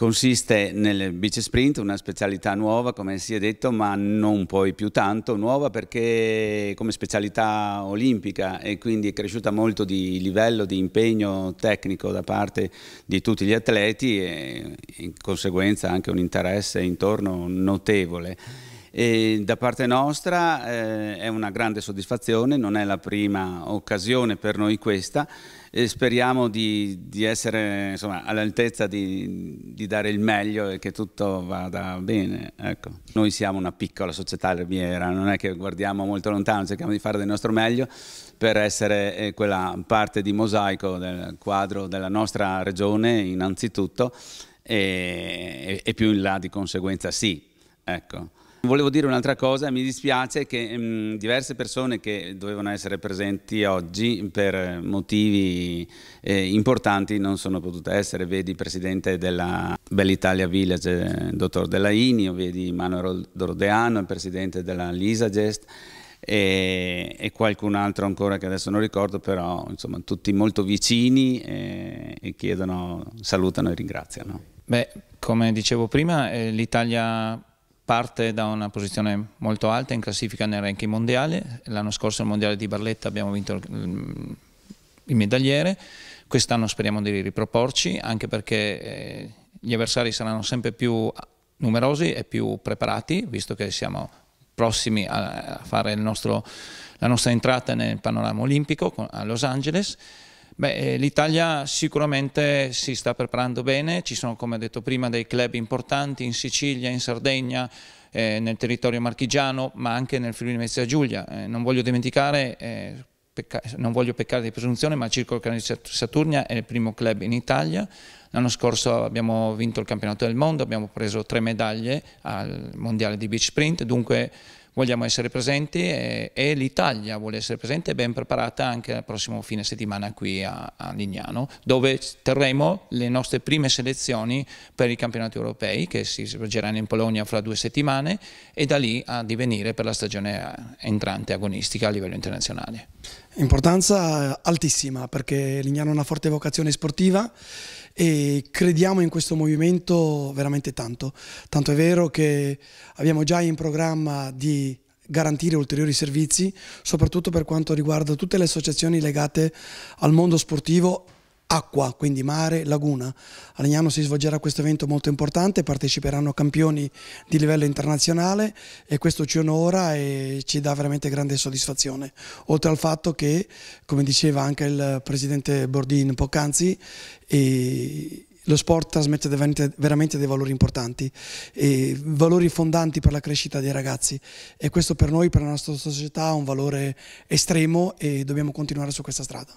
Consiste nel beach sprint, una specialità nuova come si è detto, ma non poi più tanto nuova perché come specialità olimpica e quindi è cresciuta molto di livello di impegno tecnico da parte di tutti gli atleti e in conseguenza anche un interesse intorno notevole. E da parte nostra eh, è una grande soddisfazione, non è la prima occasione per noi questa e speriamo di, di essere all'altezza di, di, dare il meglio e che tutto vada bene. Ecco. Noi siamo una piccola società alberghiera, non è che guardiamo molto lontano, cerchiamo di fare del nostro meglio per essere eh, quella parte di mosaico del quadro della nostra regione innanzitutto e, e più in là di conseguenza sì. Ecco. Volevo dire un'altra cosa, mi dispiace che mh, mm, diverse persone che dovevano essere presenti oggi per motivi eh, importanti non sono potute essere, vedi il presidente della Bell'Italia Village, il dottor Della Inio, vedi Manuel Dordeano, il presidente della Lisagest e, e, qualcun altro ancora che adesso non ricordo, però insomma tutti molto vicini e, e chiedono, salutano e ringraziano. Beh, come dicevo prima, eh, l'Italia parte da una posizione molto alta in classifica nel ranking mondiale, l'anno scorso al mondiale di Barletta abbiamo vinto mm, il, medagliere, quest'anno speriamo di riproporci anche perché eh, gli avversari saranno sempre più numerosi e più preparati, visto che siamo prossimi a fare nostro, la nostra entrata nel panorama olimpico a Los Angeles Beh, eh, l'Italia sicuramente si sta preparando bene, ci sono come ho detto prima dei club importanti in Sicilia, in Sardegna, eh, nel territorio marchigiano ma anche nel Friuli Venezia Giulia. Eh, non voglio dimenticare, eh, non voglio peccare di presunzione, ma il Circolo Canale Saturnia è il primo club in Italia. L'anno scorso abbiamo vinto il campionato del mondo, abbiamo preso tre medaglie al mondiale di beach sprint, dunque vogliamo essere presenti e, e l'Italia vuole essere presente e ben preparata anche il prossimo fine settimana qui a, a, Lignano, dove terremo le nostre prime selezioni per i campionati europei che si svolgeranno in Polonia fra due settimane e da lì a divenire per la stagione entrante agonistica a livello internazionale. Importanza eh, altissima perché Lignano ha una forte vocazione sportiva e crediamo in questo movimento veramente tanto. Tanto è vero che abbiamo già in programma di garantire ulteriori servizi, soprattutto per quanto riguarda tutte le associazioni legate al mondo sportivo acqua, quindi mare, laguna. A Legnano si svolgerà questo evento molto importante, parteciperanno campioni di livello internazionale e questo ci onora e ci dà veramente grande soddisfazione. Oltre al fatto che, come diceva anche il presidente Bordin poc'anzi, lo sport trasmette veramente, dei valori importanti, valori fondanti per la crescita dei ragazzi e questo per noi, per la nostra società, ha un valore estremo e dobbiamo continuare su questa strada.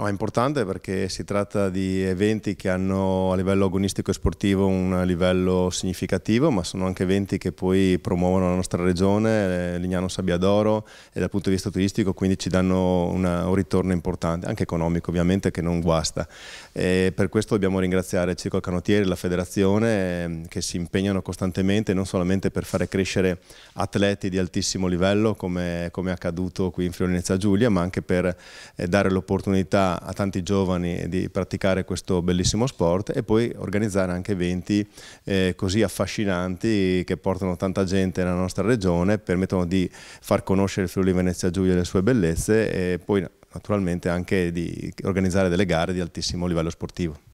No, è importante perché si tratta di eventi che hanno a livello agonistico e sportivo un livello significativo, ma sono anche eventi che poi promuovono la nostra regione, eh, Lignano Sabbiadoro, e dal punto di vista turistico quindi ci danno una, un ritorno importante, anche economico ovviamente, che non guasta. E per questo dobbiamo ringraziare Circo Canottieri, la federazione, ehm, che si impegnano costantemente non solamente per fare crescere atleti di altissimo livello, come, è accaduto qui in Friuli Venezia Giulia, ma anche per eh, dare l'opportunità a a tanti giovani di praticare questo bellissimo sport e poi organizzare anche eventi eh, così affascinanti che portano tanta gente nella nostra regione, permettono di far conoscere il Friuli Venezia Giulia e le sue bellezze e poi naturalmente anche di organizzare delle gare di altissimo livello sportivo.